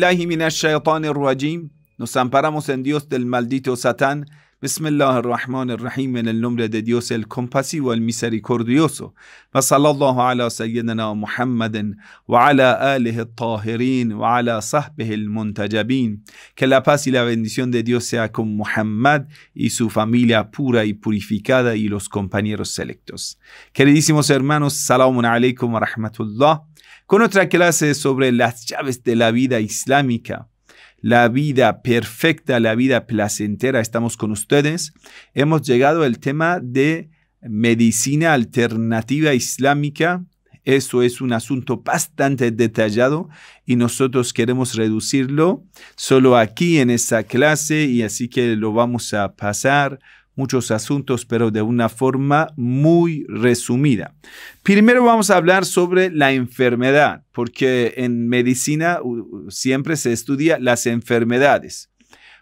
بالله من الشيطان الرجيم Nos amparamos en Dios del maldito Satán. Bismillah ar-Rahman ar-Rahim en el nombre de Dios el compasivo, el misericordioso. Wa sallallahu ala sayyidina Muhammadin wa ala alihi tahirin wa ala sahbihi muntajabin. Que la paz y la bendición de Dios sea con Muhammad y su familia pura y purificada y los compañeros selectos. Queridísimos hermanos, salamun alaikum wa rahmatullah. con otra clase sobre las llaves de la vida islámica. La vida perfecta, la vida placentera, estamos con ustedes. Hemos llegado al tema de medicina alternativa islámica. Eso es un asunto bastante detallado y nosotros queremos reducirlo solo aquí en esta clase y así que lo vamos a pasar muchos asuntos, pero de una forma muy resumida. Primero vamos a hablar sobre la enfermedad, porque en medicina siempre se estudia las enfermedades.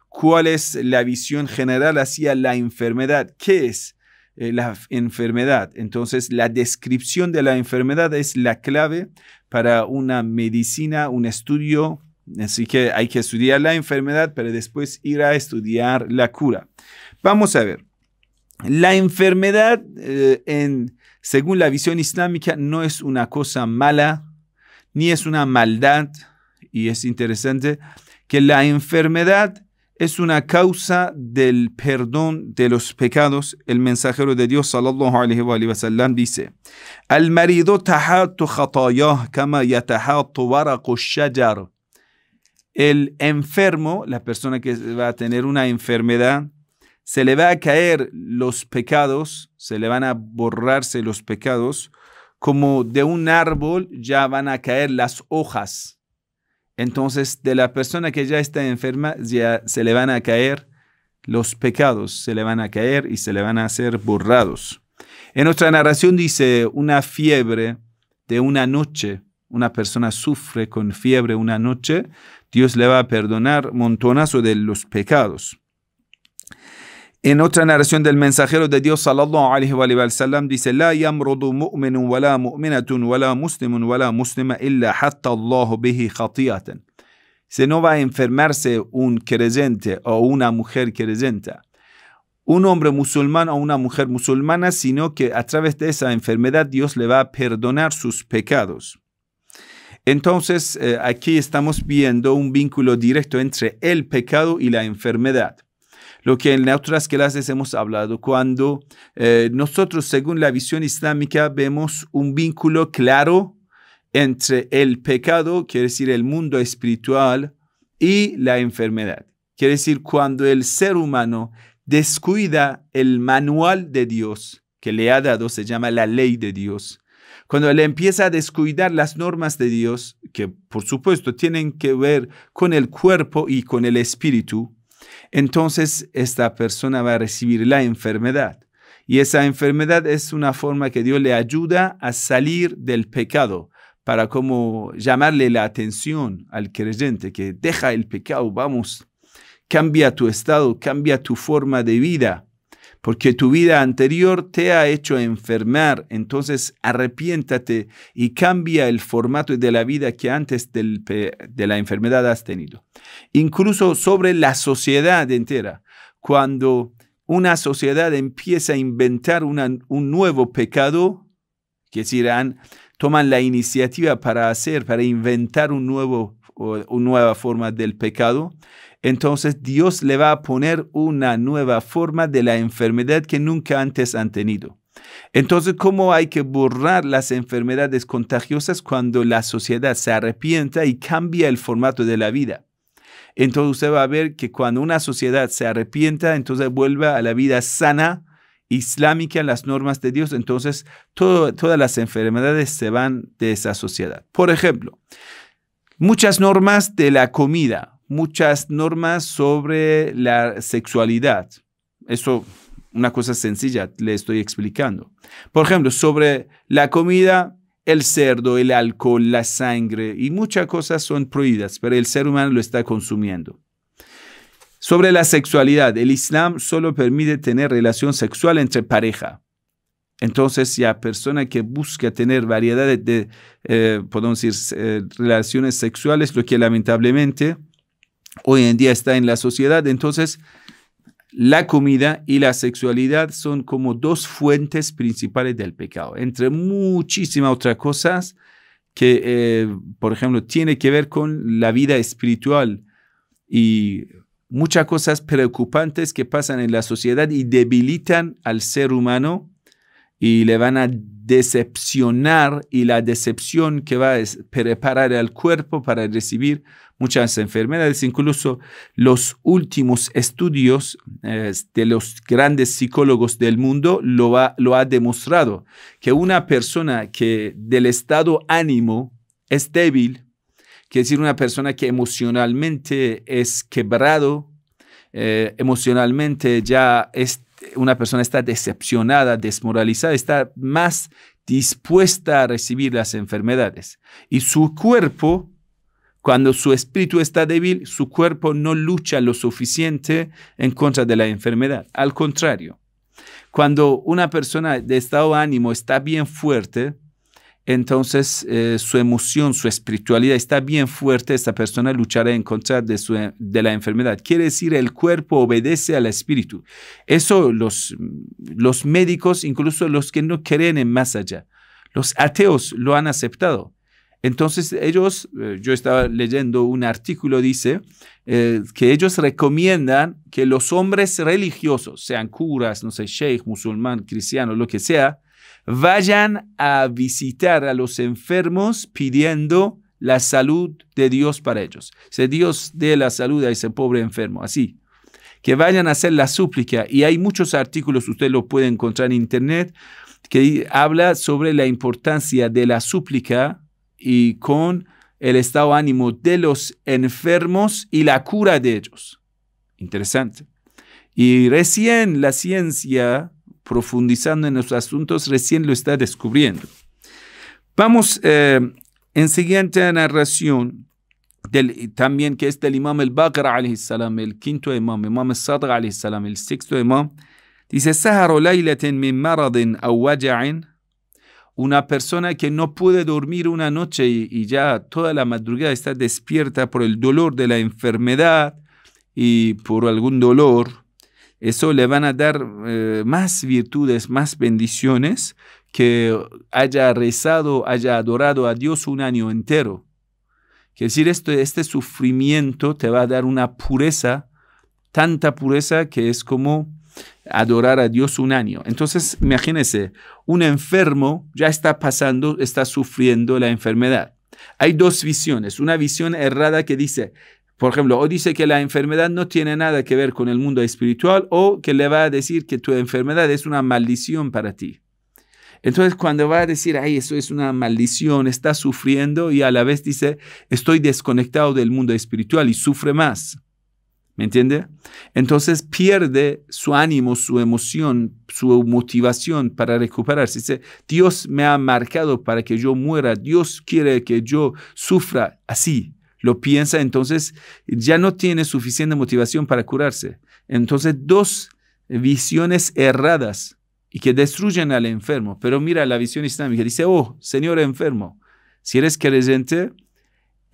¿Cuál es la visión general hacia la enfermedad? ¿Qué es? Eh, la enfermedad. Entonces, la descripción de la enfermedad es la clave para una medicina, un estudio. Así que hay que estudiar la enfermedad, pero después ir a estudiar la cura. Vamos a ver. La enfermedad, eh, en, según la visión islámica, no es una cosa mala, ni es una maldad. Y es interesante que la enfermedad es una causa del perdón de los pecados. El mensajero de Dios, sallallahu alaihi wa sallam, dice, Al marido El enfermo, la persona que va a tener una enfermedad, se le va a caer los pecados, se le van a borrarse los pecados, como de un árbol ya van a caer las hojas. Entonces, de la persona que ya está enferma, ya se le van a caer los pecados, se le van a caer y se le van a hacer borrados. En otra narración dice, una fiebre de una noche, una persona sufre con fiebre una noche, Dios le va a perdonar montonazo de los pecados. En otra narración del mensajero de Dios sallallahu alayhi wa sallam dice: La mu'minun wa la mu'minatun wa la illa hatta Allahu bihi Se no va a enfermarse un creyente o una mujer creyente, un hombre musulmán o una mujer musulmana, sino que a través de esa enfermedad Dios le va a perdonar sus pecados. Entonces, eh, aquí estamos viendo un vínculo directo entre el pecado y la enfermedad lo que en otras clases hemos hablado, cuando eh, nosotros, según la visión islámica, vemos un vínculo claro entre el pecado, quiere decir el mundo espiritual, y la enfermedad. Quiere decir, cuando el ser humano descuida el manual de Dios que le ha dado, se llama la ley de Dios, cuando él empieza a descuidar las normas de Dios, que por supuesto tienen que ver con el cuerpo y con el espíritu, entonces esta persona va a recibir la enfermedad. Y esa enfermedad es una forma que Dios le ayuda a salir del pecado, para como llamarle la atención al creyente que deja el pecado, vamos, cambia tu estado, cambia tu forma de vida porque tu vida anterior te ha hecho enfermar. Entonces arrepiéntate y cambia el formato de la vida que antes de la enfermedad has tenido. Incluso sobre la sociedad entera, cuando una sociedad empieza a inventar un nuevo pecado, que es Irán, toman la iniciativa para hacer, para inventar un nuevo, una nueva forma del pecado, entonces Dios le va a poner una nueva forma de la enfermedad que nunca antes han tenido. Entonces, ¿cómo hay que borrar las enfermedades contagiosas cuando la sociedad se arrepienta y cambia el formato de la vida? Entonces usted va a ver que cuando una sociedad se arrepienta, entonces vuelve a la vida sana, islámica, las normas de Dios, entonces todas las enfermedades se van de esa sociedad. Por ejemplo, muchas normas de la comida, muchas normas sobre la sexualidad. Eso, una cosa sencilla, le estoy explicando. Por ejemplo, sobre la comida, el cerdo, el alcohol, la sangre y muchas cosas son prohibidas, pero el ser humano lo está consumiendo. Sobre la sexualidad, el Islam solo permite tener relación sexual entre pareja. Entonces, si hay persona que busca tener variedades de, eh, podemos decir, eh, relaciones sexuales, lo que lamentablemente hoy en día está en la sociedad. Entonces, la comida y la sexualidad son como dos fuentes principales del pecado, entre muchísimas otras cosas que, eh, por ejemplo, tiene que ver con la vida espiritual y muchas cosas preocupantes que pasan en la sociedad y debilitan al ser humano y le van a decepcionar y la decepción que va a preparar al cuerpo para recibir muchas enfermedades. Incluso los últimos estudios eh, de los grandes psicólogos del mundo lo ha, lo ha demostrado, que una persona que del estado ánimo es débil, quiere decir una persona que emocionalmente es quebrado, eh, emocionalmente ya es, una persona está decepcionada, desmoralizada, está más dispuesta a recibir las enfermedades. Y su cuerpo cuando su espíritu está débil, su cuerpo no lucha lo suficiente en contra de la enfermedad. Al contrario, cuando una persona de estado de ánimo está bien fuerte, entonces eh, su emoción, su espiritualidad está bien fuerte, esta persona luchará en contra de, su, de la enfermedad. Quiere decir, el cuerpo obedece al espíritu. Eso los, los médicos, incluso los que no creen en más allá, los ateos lo han aceptado. Entonces ellos, eh, yo estaba leyendo un artículo, dice, eh, que ellos recomiendan que los hombres religiosos, sean curas, no sé, sheikh, musulmán, cristiano, lo que sea, vayan a visitar a los enfermos pidiendo la salud de Dios para ellos. Se Dios dé la salud a ese pobre enfermo, así. Que vayan a hacer la súplica. Y hay muchos artículos, usted lo puede encontrar en internet, que habla sobre la importancia de la súplica y con el estado ánimo de los enfermos y la cura de ellos. Interesante. Y recién la ciencia, profundizando en los asuntos, recién lo está descubriendo. Vamos eh, en siguiente narración, del, también que es del imam al-Baqir, salam, el quinto imam, el imam al-Sadr, salam, el sexto imam. Dice, سهر ليلة من مرض أو وجع una persona que no puede dormir una noche y, ya toda la madrugada está despierta por el dolor de la enfermedad y por algún dolor, eso le van a dar eh, más virtudes, más bendiciones que haya rezado, haya adorado a Dios un año entero. Quiere decir, esto, este sufrimiento te va a dar una pureza, tanta pureza que es como adorar a Dios un año. Entonces, imagínense, un enfermo ya está pasando, está sufriendo la enfermedad. Hay dos visiones. Una visión errada que dice, por ejemplo, o dice que la enfermedad no tiene nada que ver con el mundo espiritual o que le va a decir que tu enfermedad es una maldición para ti. Entonces, cuando va a decir, ay, eso es una maldición, está sufriendo y a la vez dice, estoy desconectado del mundo espiritual y sufre más. ¿Me entiende? Entonces pierde su ánimo, su emoción, su motivación para recuperarse. Dice, Dios me ha marcado para que yo muera, Dios quiere que yo sufra así. Lo piensa, entonces ya no tiene suficiente motivación para curarse. Entonces, dos visiones erradas y que destruyen al enfermo. Pero mira la visión islámica, dice, oh, Señor enfermo, si eres creyente,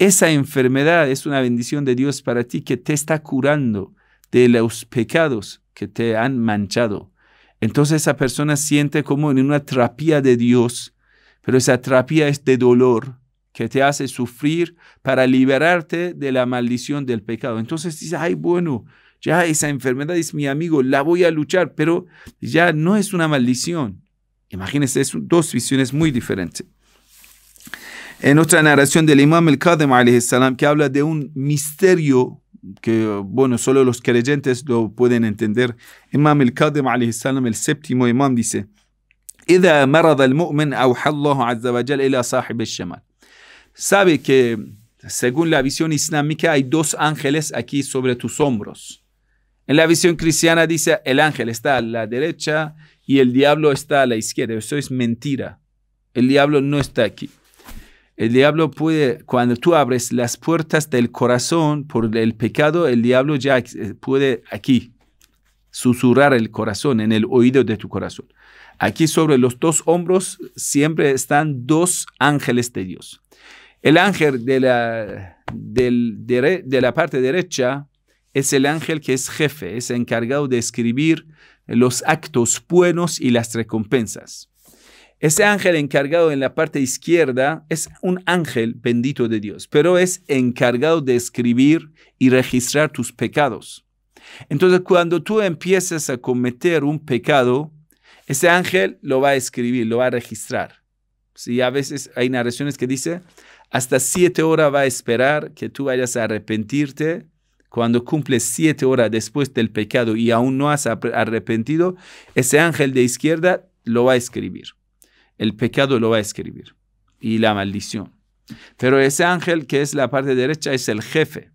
esa enfermedad es una bendición de Dios para ti que te está curando de los pecados que te han manchado. Entonces esa persona siente como en una trapía de Dios, pero esa trapía es de dolor que te hace sufrir para liberarte de la maldición del pecado. Entonces dice, ay, bueno, ya esa enfermedad es mi amigo, la voy a luchar, pero ya no es una maldición. Imagínense, son dos visiones muy diferentes en otra narración del imam el alayhi salam que habla de un misterio que, bueno, solo los creyentes lo pueden entender. Imam el alayhi salam el séptimo imam, dice, Sabe que según la visión islámica hay dos ángeles aquí sobre tus hombros. En la visión cristiana dice el ángel está a la derecha y el diablo está a la izquierda. Eso es mentira. El diablo no está aquí. El diablo puede, cuando tú abres las puertas del corazón por el pecado, el diablo ya eh, puede aquí susurrar el corazón, en el oído de tu corazón. Aquí sobre los dos hombros siempre están dos ángeles de Dios. El ángel de la, la parte derecha es el ángel que es jefe, es encargado de escribir los actos buenos y las recompensas. Ese ángel encargado en la parte izquierda es un ángel bendito de Dios, pero es encargado de escribir y registrar tus pecados. Entonces, cuando tú empiezas a cometer un pecado, ese ángel lo va a escribir, lo va a registrar. Si a veces hay narraciones que dice hasta siete horas va a esperar que tú vayas a arrepentirte. Cuando cumples siete horas después del pecado y aún no has arrepentido, ese ángel de izquierda lo va a escribir el pecado lo va a escribir y la maldición. Pero ese ángel que es la parte derecha es el jefe.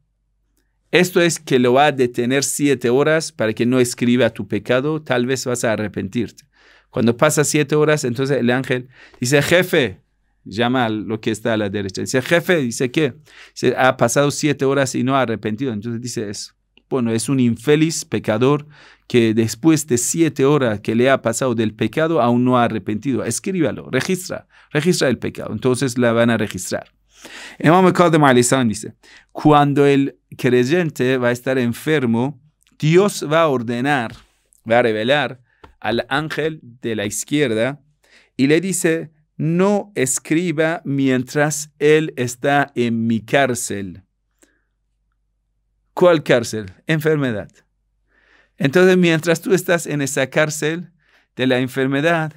Esto es que lo va a detener siete horas para que no escriba tu pecado, tal vez vas a arrepentirte. Cuando pasa siete horas, entonces el ángel dice, jefe, llama a lo que está a la derecha. Dice, jefe, dice que ha pasado siete horas y no ha arrepentido. Entonces dice eso. Bueno, es un infeliz pecador que después de siete horas que le ha pasado del pecado aún no ha arrepentido. Escríbalo, registra, registra el pecado. Entonces la van a registrar. Imam de dice, cuando el creyente va a estar enfermo, Dios va a ordenar, va a revelar al ángel de la izquierda y le dice, no escriba mientras él está en mi cárcel. ¿Cuál cárcel? Enfermedad. Entonces, mientras tú estás en esa cárcel de la enfermedad,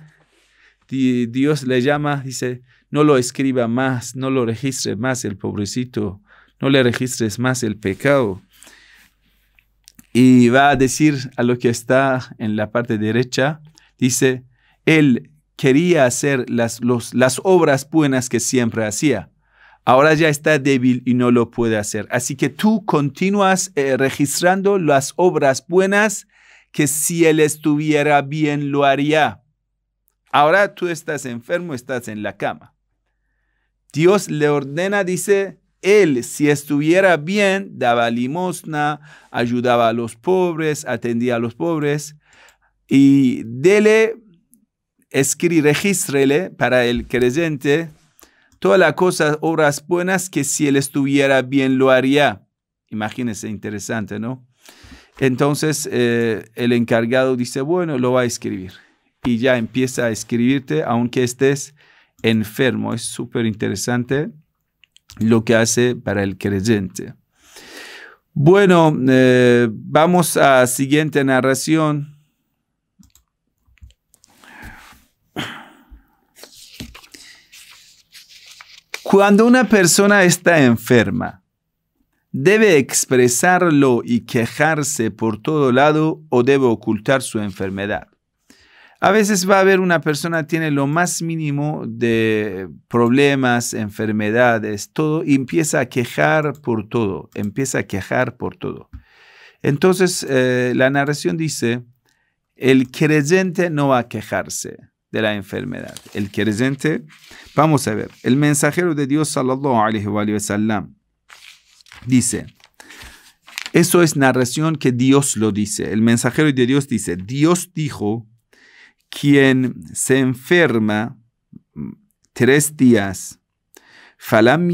Dios le llama, dice, no lo escriba más, no lo registre más el pobrecito, no le registres más el pecado. Y va a decir a lo que está en la parte derecha, dice, él quería hacer las, las obras buenas que siempre hacía, Ahora ya está débil y no lo puede hacer. Así que tú continúas eh, registrando las obras buenas que si él estuviera bien lo haría. Ahora tú estás enfermo, estás en la cama. Dios le ordena, dice, él si estuviera bien, daba limosna, ayudaba a los pobres, atendía a los pobres y dele, escribe, regístrele para el creyente todas las cosas, obras buenas, que si él estuviera bien lo haría. Imagínense, interesante, ¿no? Entonces eh, el encargado dice, bueno, lo va a escribir. Y ya empieza a escribirte, aunque estés enfermo. Es súper interesante lo que hace para el creyente. Bueno, eh, vamos a siguiente narración. Cuando una persona está enferma, ¿debe expresarlo y quejarse por todo lado o debe ocultar su enfermedad? A veces va a haber una persona tiene lo más mínimo de problemas, enfermedades, todo, y empieza a quejar por todo, empieza a quejar por todo. Entonces, eh, la narración dice, el creyente no va a quejarse de la enfermedad. El creyente, vamos a ver, el mensajero de Dios sallallahu dice, eso es narración que Dios lo dice. El mensajero de Dios dice, Dios dijo, quien se enferma tres días, falam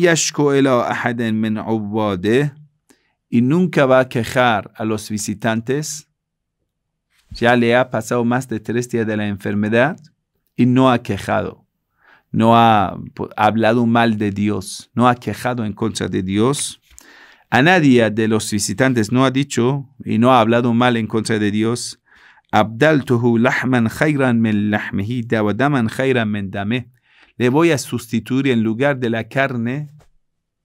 y nunca va a quejar a los visitantes, ya le ha pasado más de tres días de la enfermedad, y no ha quejado, no ha pues, hablado mal de Dios, no ha quejado en contra de Dios. A nadie de los visitantes no ha dicho y no ha hablado mal en contra de Dios. Le voy a sustituir en lugar de la carne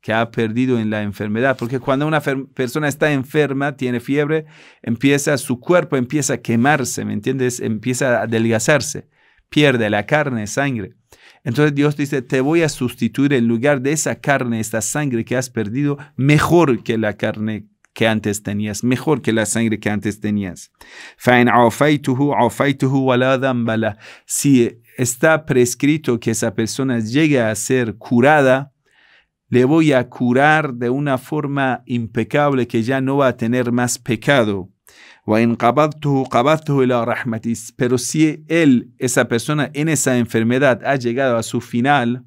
que ha perdido en la enfermedad, porque cuando una persona está enferma, tiene fiebre, empieza su cuerpo empieza a quemarse, ¿me entiendes? Empieza a adelgazarse pierde la carne, sangre. Entonces Dios dice, te voy a sustituir en lugar de esa carne, esta sangre que has perdido, mejor que la carne que antes tenías, mejor que la sangre que antes tenías. Si está prescrito que esa persona llegue a ser curada, le voy a curar de una forma impecable que ya no va a tener más pecado. Pero si él, esa persona en esa enfermedad ha llegado a su final,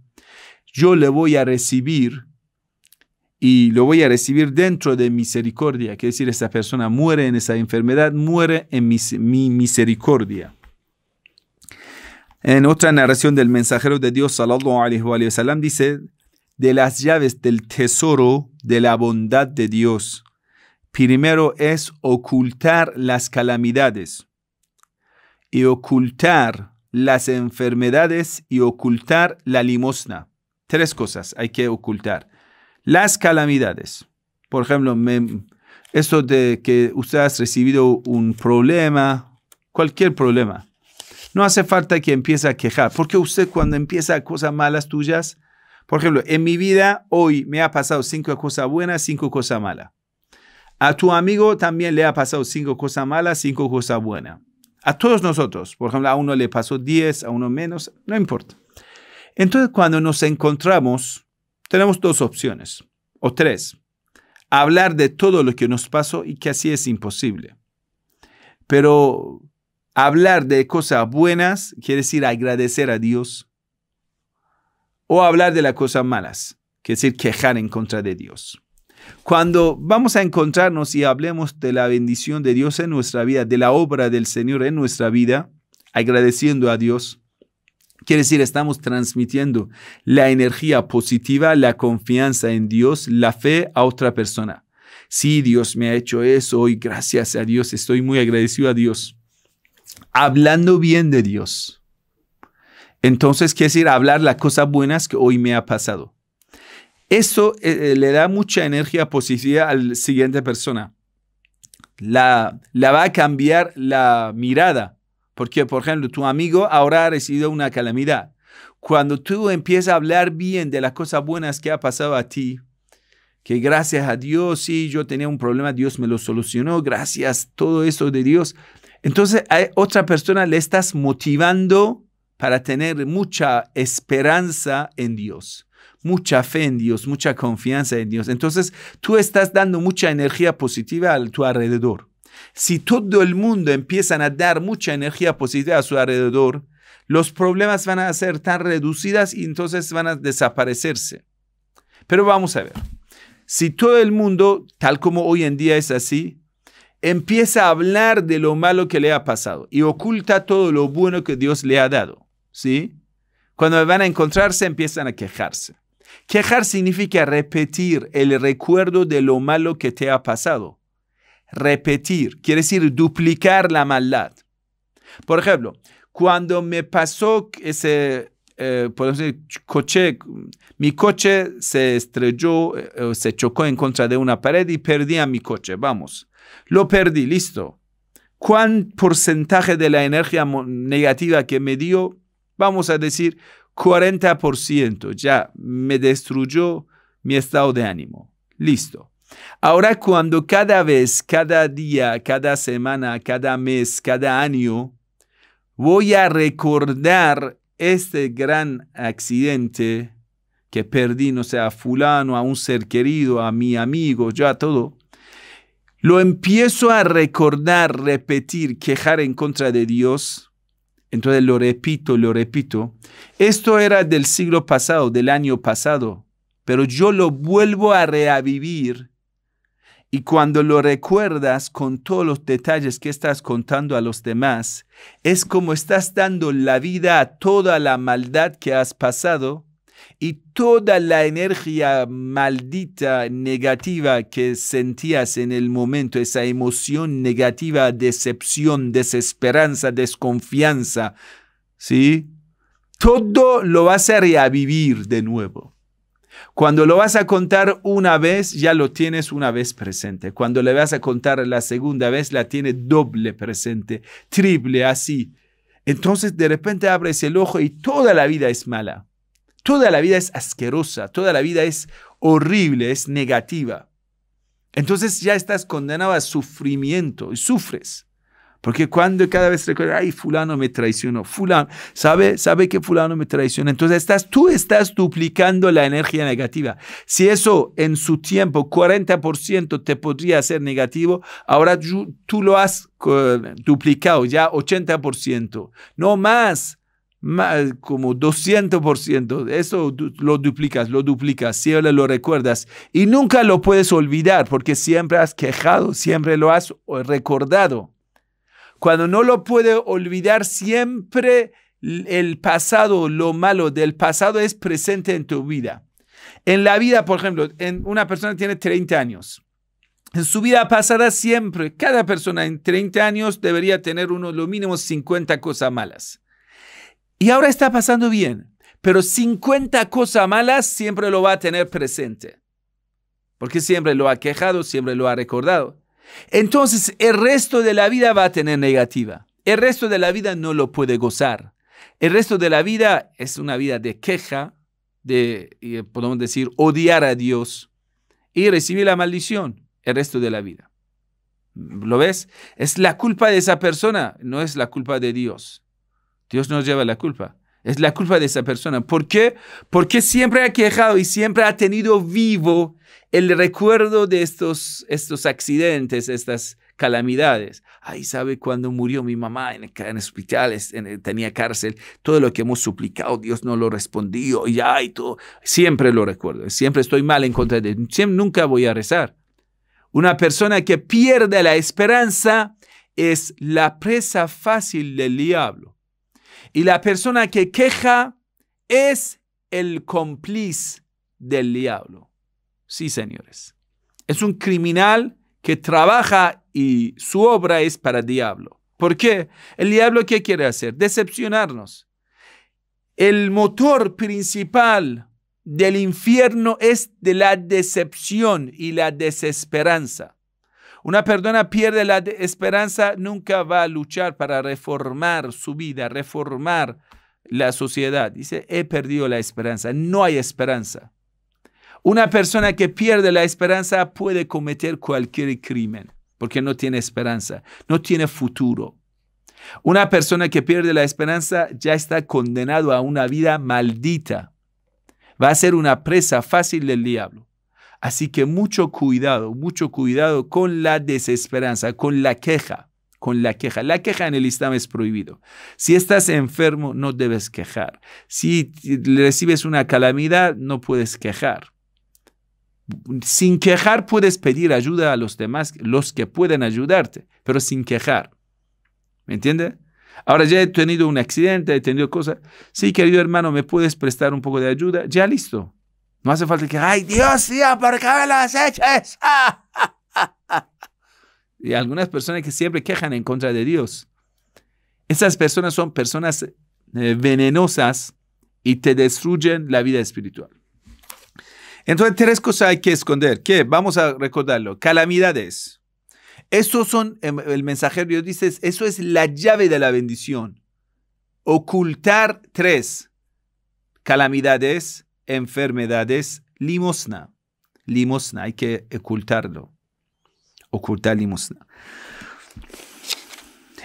yo le voy a recibir y lo voy a recibir dentro de misericordia. Quiere decir, esa persona muere en esa enfermedad, muere en mi misericordia. En otra narración del mensajero de Dios, sallallahu alaihi salam dice, de las llaves del tesoro de la bondad de Dios Primero es ocultar las calamidades y ocultar las enfermedades y ocultar la limosna. Tres cosas hay que ocultar. Las calamidades. Por ejemplo, esto de que usted ha recibido un problema, cualquier problema. No hace falta que empiece a quejar, porque usted cuando empieza cosas malas tuyas, por ejemplo, en mi vida hoy me ha pasado cinco cosas buenas, cinco cosas malas. A tu amigo también le ha pasado cinco cosas malas, cinco cosas buenas. A todos nosotros, por ejemplo, a uno le pasó diez, a uno menos, no importa. Entonces, cuando nos encontramos, tenemos dos opciones, o tres. Hablar de todo lo que nos pasó y que así es imposible. Pero hablar de cosas buenas quiere decir agradecer a Dios. O hablar de las cosas malas, quiere decir quejar en contra de Dios. Cuando vamos a encontrarnos y hablemos de la bendición de Dios en nuestra vida, de la obra del Señor en nuestra vida, agradeciendo a Dios, Quiere decir, estamos transmitiendo la energía positiva, la confianza en Dios, la fe a otra persona. Sí, Dios me ha hecho eso y gracias a Dios estoy muy agradecido a Dios. Hablando bien de Dios. Entonces, quiere decir hablar las cosas buenas que hoy me ha pasado. Eso eh, eh, le da mucha energía positiva a la siguiente persona. La, la va a cambiar la mirada. Porque, por ejemplo, tu amigo ahora ha recibido una calamidad. Cuando tú empiezas a hablar bien de las cosas buenas que ha pasado a ti, que gracias a Dios, sí, yo tenía un problema, Dios me lo solucionó, gracias, todo eso de Dios. Entonces, a otra persona le estás motivando para tener mucha esperanza en Dios mucha fe en Dios, mucha confianza en Dios. Entonces tú estás dando mucha energía positiva a tu alrededor. Si todo el mundo empieza a dar mucha energía positiva a su alrededor, los problemas van a ser tan reducidas y entonces van a desaparecerse. Pero vamos a ver, si todo el mundo, tal como hoy en día es así, empieza a hablar de lo malo que le ha pasado y oculta todo lo bueno que Dios le ha dado, ¿sí? Cuando van a encontrarse empiezan a quejarse. Quejar significa repetir el recuerdo de lo malo que te ha pasado. Repetir quiere decir duplicar la maldad. Por ejemplo, cuando me pasó ese eh, coche, mi coche se estrelló, eh, se chocó en contra de una pared y perdí a mi coche, vamos. Lo perdí, listo. ¿Cuán porcentaje de la energía negativa que me dio? Vamos a decir 40% ya me destruyó mi estado de ánimo. Listo. Ahora cuando cada vez, cada día, cada semana, cada mes, cada año, voy a recordar este gran accidente que perdí, no sé, a fulano, a un ser querido, a mi amigo, a todo, lo empiezo a recordar, repetir, quejar en contra de Dios, entonces lo repito, lo repito. Esto era del siglo pasado, del año pasado, pero yo lo vuelvo a reavivir. Y cuando lo recuerdas con todos los detalles que estás contando a los demás, es como estás dando la vida a toda la maldad que has pasado y toda la energía maldita, negativa que sentías en el momento, esa emoción negativa, decepción, desesperanza, desconfianza, ¿sí? Todo lo vas a revivir de nuevo. Cuando lo vas a contar una vez, ya lo tienes una vez presente. Cuando le vas a contar la segunda vez, la tiene doble presente, triple, así. Entonces de repente abres el ojo y toda la vida es mala. Toda la vida es asquerosa, toda la vida es horrible, es negativa. Entonces ya estás condenado a sufrimiento y sufres. Porque cuando cada vez recuerdas, ay, fulano me traicionó, fulano, sabe, sabe que fulano me traicionó. Entonces estás, tú estás duplicando la energía negativa. Si eso en su tiempo 40% te podría ser negativo, ahora tú, lo has eh, duplicado ya 80%, no más más, como 200%. Eso lo duplicas, lo duplicas, siempre lo recuerdas. Y nunca lo puedes olvidar porque siempre has quejado, siempre lo has recordado. Cuando no lo puede olvidar, siempre el pasado, lo malo del pasado es presente en tu vida. En la vida, por ejemplo, en una persona tiene 30 años. En su vida pasada siempre, cada persona en 30 años debería tener uno, lo mínimo 50 cosas malas. Y ahora está pasando bien, pero 50 cosas malas siempre lo va a tener presente, porque siempre lo ha quejado, siempre lo ha recordado. Entonces el resto de la vida va a tener negativa, el resto de la vida no lo puede gozar, el resto de la vida es una vida de queja, de, eh, podemos decir, odiar a Dios y recibir la maldición el resto de la vida. ¿Lo ves? Es la culpa de esa persona, no es la culpa de Dios. Dios no lleva la culpa. Es la culpa de esa persona. ¿Por qué? Porque siempre ha quejado y siempre ha tenido vivo el recuerdo de estos, estos accidentes, estas calamidades. Ahí sabe cuando murió mi mamá en, en hospital, tenía cárcel, todo lo que hemos suplicado, Dios no lo respondió, y ay, todo. Siempre lo recuerdo, siempre estoy mal en contra de Dios, nunca voy a rezar. Una persona que pierde la esperanza es la presa fácil del diablo. Y la persona que queja es el cómplice del diablo. Sí, señores. Es un criminal que trabaja y su obra es para el diablo. ¿Por qué? El diablo qué quiere hacer? Decepcionarnos. El motor principal del infierno es de la decepción y la desesperanza. Una persona pierde la esperanza, nunca va a luchar para reformar su vida, reformar la sociedad. Dice, he perdido la esperanza, no hay esperanza. Una persona que pierde la esperanza puede cometer cualquier crimen porque no tiene esperanza, no tiene futuro. Una persona que pierde la esperanza ya está condenado a una vida maldita. Va a ser una presa fácil del diablo. Así que mucho cuidado, mucho cuidado con la desesperanza, con la queja, con la queja. La queja en el Islam es prohibido. Si estás enfermo, no debes quejar. Si recibes una calamidad, no puedes quejar. Sin quejar puedes pedir ayuda a los demás, los que pueden ayudarte, pero sin quejar. ¿Me entiende? Ahora ya he tenido un accidente, he tenido cosas. Sí, querido hermano, ¿me puedes prestar un poco de ayuda? Ya listo. No hace falta que, ay, Dios mío, ¿por qué me las eches? y algunas personas que siempre quejan en contra de Dios. Esas personas son personas eh, venenosas y te destruyen la vida espiritual. Entonces, tres cosas hay que esconder. ¿Qué? Vamos a recordarlo. Calamidades. Esos son, em, el mensajero Dios dice, eso es la llave de la bendición. Ocultar tres. Calamidades, enfermedades, limosna. Limosna, hay que ocultarlo. Ocultar limosna.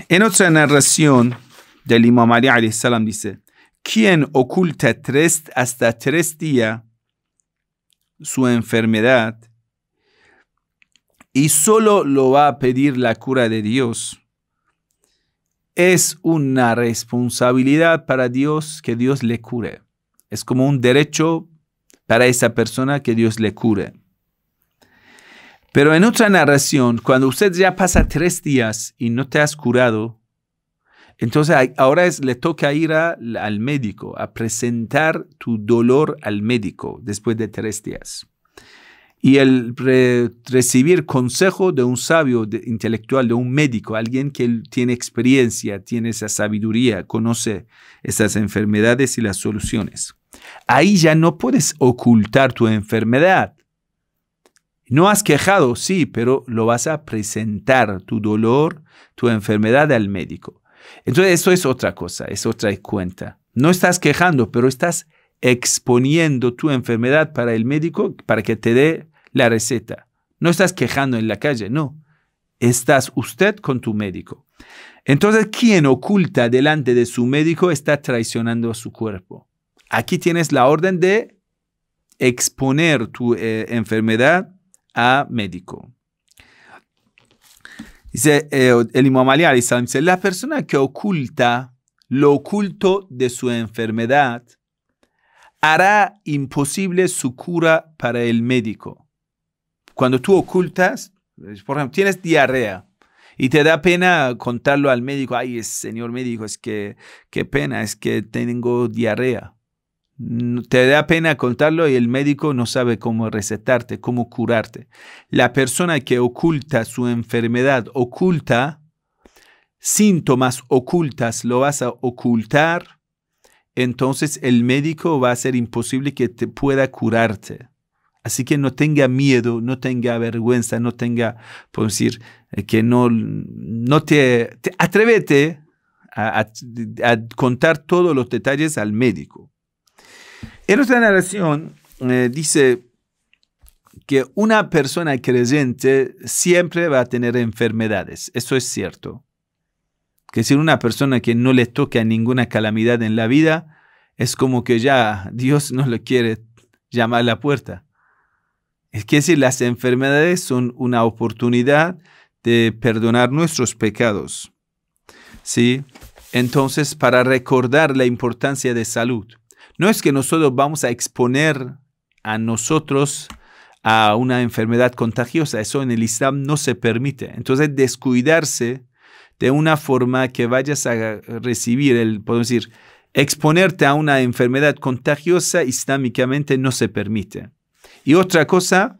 En otra narración del Imam Ali salam dice, quien oculta tres, hasta tres días su enfermedad y solo lo va a pedir la cura de Dios, es una responsabilidad para Dios que Dios le cure. Es como un derecho para esa persona que Dios le cure. Pero en otra narración, cuando usted ya pasa tres días y no te has curado, entonces ahora es, le toca ir al médico, a presentar tu dolor al médico después de tres días. Y el recibir consejo de un sabio intelectual, de un médico, alguien que tiene experiencia, tiene esa sabiduría, conoce esas enfermedades y las soluciones. Ahí ya no puedes ocultar tu enfermedad. No has quejado, sí, pero lo vas a presentar, tu dolor, tu enfermedad al médico. Entonces, eso es otra cosa, es otra cuenta. No estás quejando, pero estás exponiendo tu enfermedad para el médico para que te dé la receta. No estás quejando en la calle, no. Estás usted con tu médico. Entonces, quien oculta delante de su médico está traicionando a su cuerpo. Aquí tienes la orden de exponer tu eh, enfermedad a médico. Dice el Imam Ali, dice, la persona que oculta lo oculto de su enfermedad hará imposible su cura para el médico. Cuando tú ocultas, por ejemplo, tienes diarrea y te da pena contarlo al médico, ay, señor médico, es que, qué pena, es que tengo diarrea te da pena contarlo y el médico no sabe cómo recetarte, cómo curarte. La persona que oculta su enfermedad, oculta síntomas ocultas, lo vas a ocultar, entonces el médico va a ser imposible que te pueda curarte. Así que no tenga miedo, no tenga vergüenza, no tenga, por decir, eh, que no, no te, te a contar todos los detalles al médico. En otra narración eh, dice que una persona creyente siempre va a tener enfermedades, eso es cierto. Que si una persona que no le toca ninguna calamidad en la vida, es como que ya Dios no le quiere llamar a la puerta. Es que si las enfermedades son una oportunidad de perdonar nuestros pecados. ¿Sí? Entonces, para recordar la importancia de salud. No es que nosotros vamos a exponer a nosotros a una enfermedad contagiosa, eso en el Islam no se permite. Entonces, descuidarse de una forma que vayas a recibir el, podemos decir, exponerte a una enfermedad contagiosa islámicamente no se permite. Y otra cosa,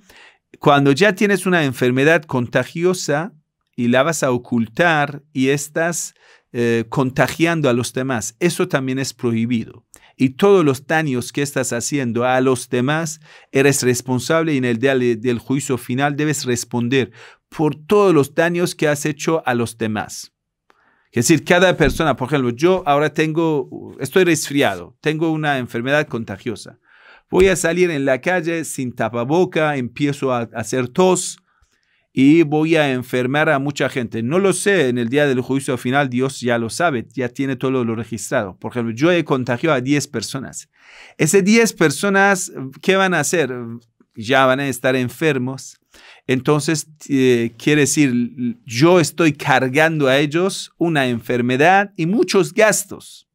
cuando ya tienes una enfermedad contagiosa y la vas a ocultar y estás eh, contagiando a los demás, eso también es prohibido y todos los daños que estás haciendo a los demás, eres responsable y en el día del juicio final debes responder por todos los daños que has hecho a los demás. Es decir, cada persona, por ejemplo, yo ahora tengo, estoy resfriado, tengo una enfermedad contagiosa. Voy a salir en la calle sin tapaboca, empiezo a hacer tos, y voy a enfermar a mucha gente. No lo sé, en el día del juicio final Dios ya lo sabe, ya tiene todo lo registrado. Por ejemplo, yo he contagiado a 10 personas. Esas 10 personas, ¿qué van a hacer? Ya van a estar enfermos. Entonces, eh, quiere decir, yo estoy cargando a ellos una enfermedad y muchos gastos.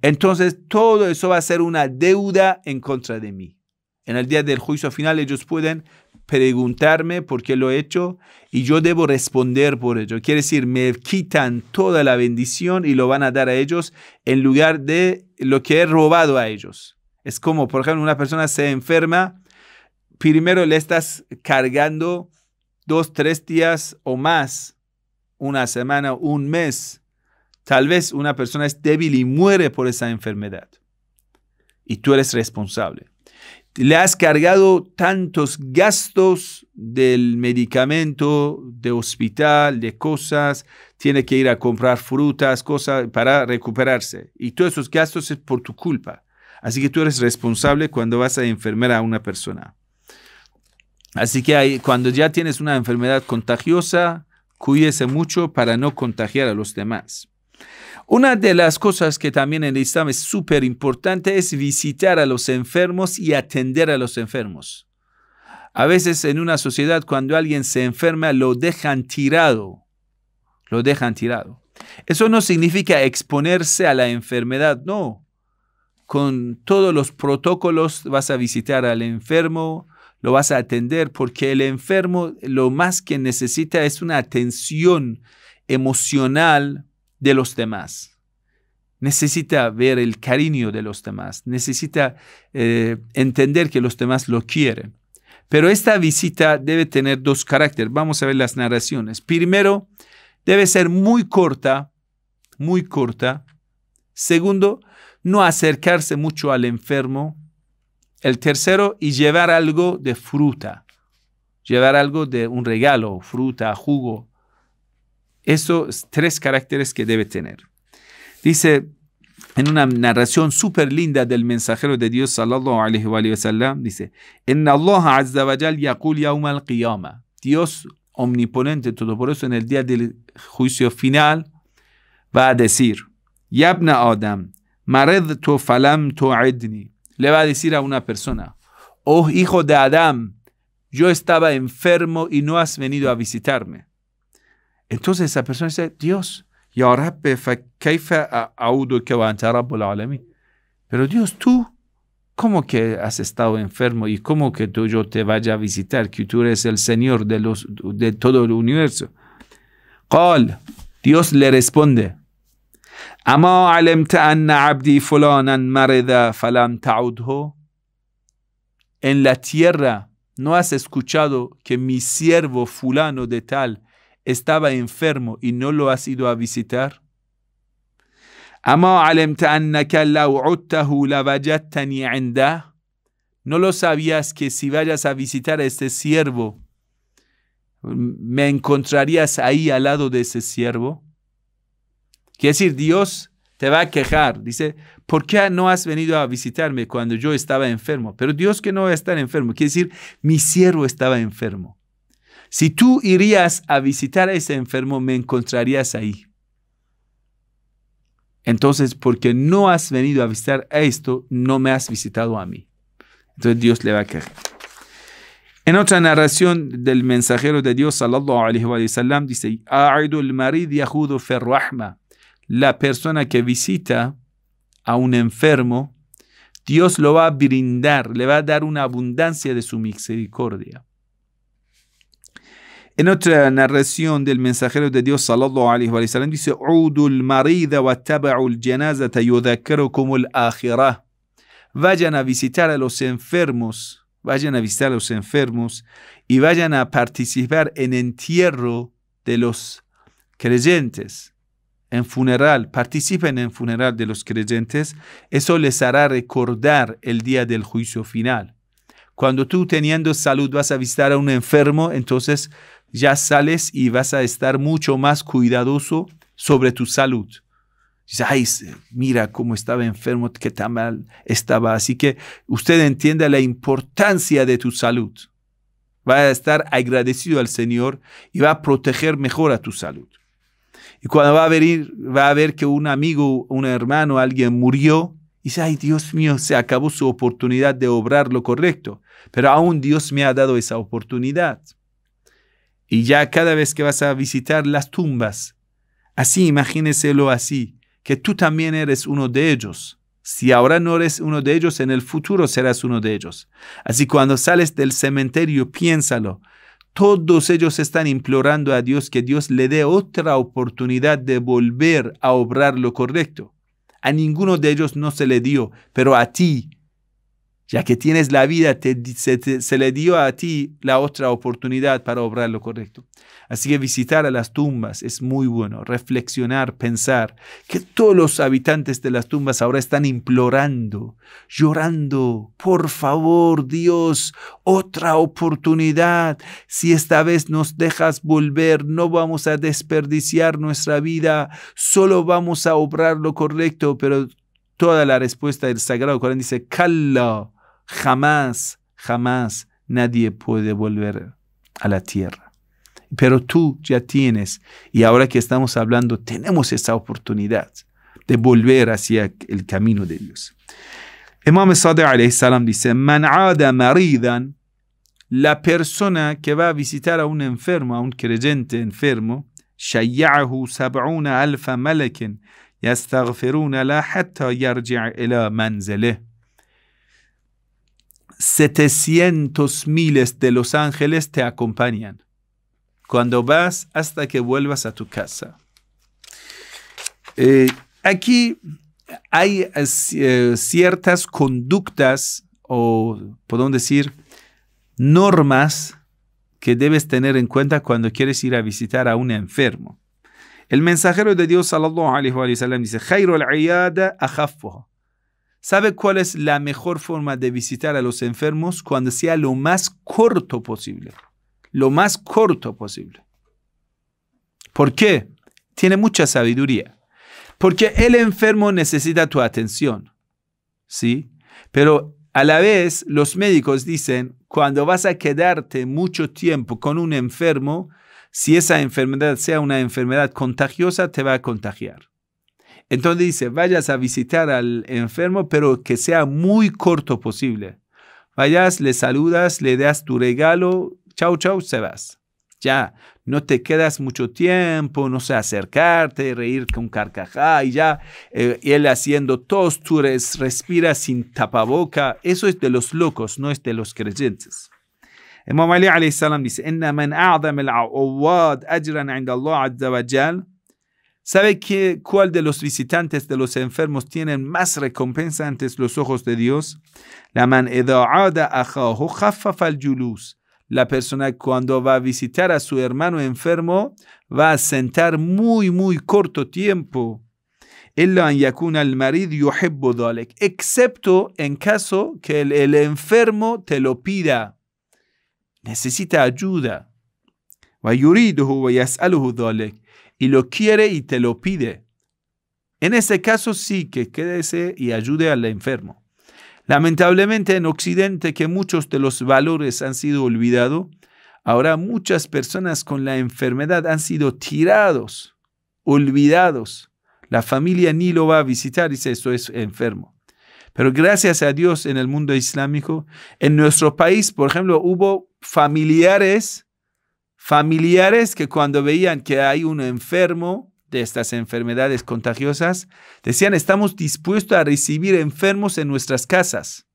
Entonces, todo eso va a ser una deuda en contra de mí. En el día del juicio final ellos pueden preguntarme por qué lo he hecho y yo debo responder por ello. Quiere decir, me quitan toda la bendición y lo van a dar a ellos en lugar de lo que he robado a ellos. Es como, por ejemplo, una persona se enferma, primero le estás cargando dos, tres días o más, una semana, un mes. Tal vez una persona es débil y muere por esa enfermedad. Y tú eres responsable le has cargado tantos gastos del medicamento, de hospital, de cosas, tiene que ir a comprar frutas, cosas para recuperarse. Y todos esos gastos es por tu culpa. Así que tú eres responsable cuando vas a enfermar a una persona. Así que cuando ya tienes una enfermedad contagiosa, cuídese mucho para no contagiar a los demás. Una de las cosas que también en el Islam es súper importante es visitar a los enfermos y atender a los enfermos. A veces en una sociedad cuando alguien se enferma lo dejan tirado, lo dejan tirado. Eso no significa exponerse a la enfermedad, no. Con todos los protocolos vas a visitar al enfermo, lo vas a atender, porque el enfermo lo más que necesita es una atención emocional, de los demás. Necesita ver el cariño de los demás. Necesita eh, entender que los demás lo quieren. Pero esta visita debe tener dos caracteres. Vamos a ver las narraciones. Primero, debe ser muy corta, muy corta. Segundo, no acercarse mucho al enfermo. El tercero, y llevar algo de fruta. Llevar algo de un regalo, fruta, jugo, esos tres caracteres que debe tener. Dice en una narración súper linda del mensajero de Dios sallallahu alayhi wa sallam, dice, en omniponente azza wa jal yaqul Dios omnipotente, eso, en el día del juicio final va a decir, yabna adam, tu falam Le va a decir a una persona, oh hijo de Adam, yo estaba enfermo y no has venido a visitarme. Entonces esa persona dice, Dios, ya Rabbe, Pero Dios, tú, ¿cómo que has estado enfermo y cómo que tú, yo te vaya a visitar, que tú eres el Señor de, los, de todo el universo? Dios le responde, En la tierra no has escuchado que mi siervo fulano de tal estaba enfermo y no lo has ido a visitar? ¿No lo sabías que si vayas a visitar a este siervo, me encontrarías ahí al lado de ese siervo? Quiere decir, Dios te va a quejar. Dice, ¿por qué no has venido a visitarme cuando yo estaba enfermo? Pero Dios que no va a estar enfermo. Quiere decir, mi siervo estaba enfermo. Si tú irías a visitar a ese enfermo, me encontrarías ahí. Entonces, porque no has venido a visitar a esto, no me has visitado a mí. Entonces Dios le va a caer. En otra narración del mensajero de Dios, sallallahu wa sallam, dice, La persona que visita a un enfermo, Dios lo va a brindar, le va a dar una abundancia de su misericordia. En otra narración del mensajero de Dios sallallahu alaihi wa sallam dice, Udul como Vayan a visitar a los enfermos, vayan a visitar a los enfermos y vayan a participar en entierro de los creyentes, en funeral, participen en funeral de los creyentes. Eso les hará recordar el día del juicio final. Cuando tú teniendo salud vas a visitar a un enfermo, entonces ya sales y vas a estar mucho más cuidadoso sobre tu salud. Dice, ay, mira cómo estaba enfermo, qué tan mal estaba. Así que usted entienda la importancia de tu salud. Va a estar agradecido al Señor y va a proteger mejor a tu salud. Y cuando va a venir, va a ver que un amigo, un hermano, alguien murió, y dice, ay Dios mío, se acabó su oportunidad de obrar lo correcto, pero aún Dios me ha dado esa oportunidad. Y ya cada vez que vas a visitar las tumbas, así imagíneselo así, que tú también eres uno de ellos. Si ahora no eres uno de ellos, en el futuro serás uno de ellos. Así cuando sales del cementerio, piénsalo. Todos ellos están implorando a Dios que Dios le dé otra oportunidad de volver a obrar lo correcto. A ninguno de ellos no se le dio, pero a ti ya que tienes la vida, te, se, se, le dio a ti la otra oportunidad para obrar lo correcto. Así que visitar a las tumbas es muy bueno, reflexionar, pensar que todos los habitantes de las tumbas ahora están implorando, llorando, por favor Dios, otra oportunidad. Si esta vez nos dejas volver, no vamos a desperdiciar nuestra vida, solo vamos a obrar lo correcto, pero... Toda la respuesta del Sagrado Corán dice, cala, jamás, jamás nadie puede volver a la tierra. Pero tú ya tienes, y ahora que estamos hablando, tenemos esa oportunidad de volver hacia el camino de Dios. Imam Sadiq alayhi salam dice, maridan, la persona que va a visitar a un enfermo, a un creyente enfermo, shayyahu sab'una alfa malakin yastaghfiruna la hatta yarji'a ila 700 miles de los ángeles te acompañan cuando vas hasta que vuelvas a tu casa. Eh, aquí hay eh, ciertas conductas o, podemos decir, normas que debes tener en cuenta cuando quieres ir a visitar a un enfermo. El mensajero de Dios, sallallahu alayhi wa sallam, dice, ¿Sabe cuál es la mejor forma de visitar a los enfermos cuando sea lo más corto posible? Lo más corto posible. ¿Por qué? Tiene mucha sabiduría. Porque el enfermo necesita tu atención. ¿Sí? Pero a la vez, los médicos dicen, cuando vas a quedarte mucho tiempo con un enfermo, si esa enfermedad sea una enfermedad contagiosa, te va a contagiar. Entonces dice, vayas a visitar al enfermo, pero que sea muy corto posible. Vayas, le saludas, le das tu regalo, chau, chau, se vas. Ya, no te quedas mucho tiempo, no sé, acercarte, reír con carcajá y ya, y eh, él haciendo tos, tú respiras sin tapaboca. Eso es de los locos, no es de los creyentes. Imam Ali salam dice, "Inna man a'dam al-awad ajran 'inda Allah 'azza ¿Sabe cuál de los visitantes de los enfermos tiene más recompensa ante los ojos de Dios? La man La persona cuando va a visitar a su hermano enfermo va a sentar muy, muy corto tiempo. Excepto en caso que el, enfermo te lo pida. Necesita ayuda y lo quiere y te lo pide. En este caso sí que quédese y ayude al enfermo. Lamentablemente en Occidente que muchos de los valores han sido olvidados, ahora muchas personas con la enfermedad han sido tirados, olvidados. La familia ni lo va a visitar, dice, eso es enfermo. Pero gracias a Dios en el mundo islámico, en nuestro país, por ejemplo, hubo familiares familiares que cuando veían que hay un enfermo de estas enfermedades contagiosas, decían, estamos dispuestos a recibir enfermos en nuestras casas.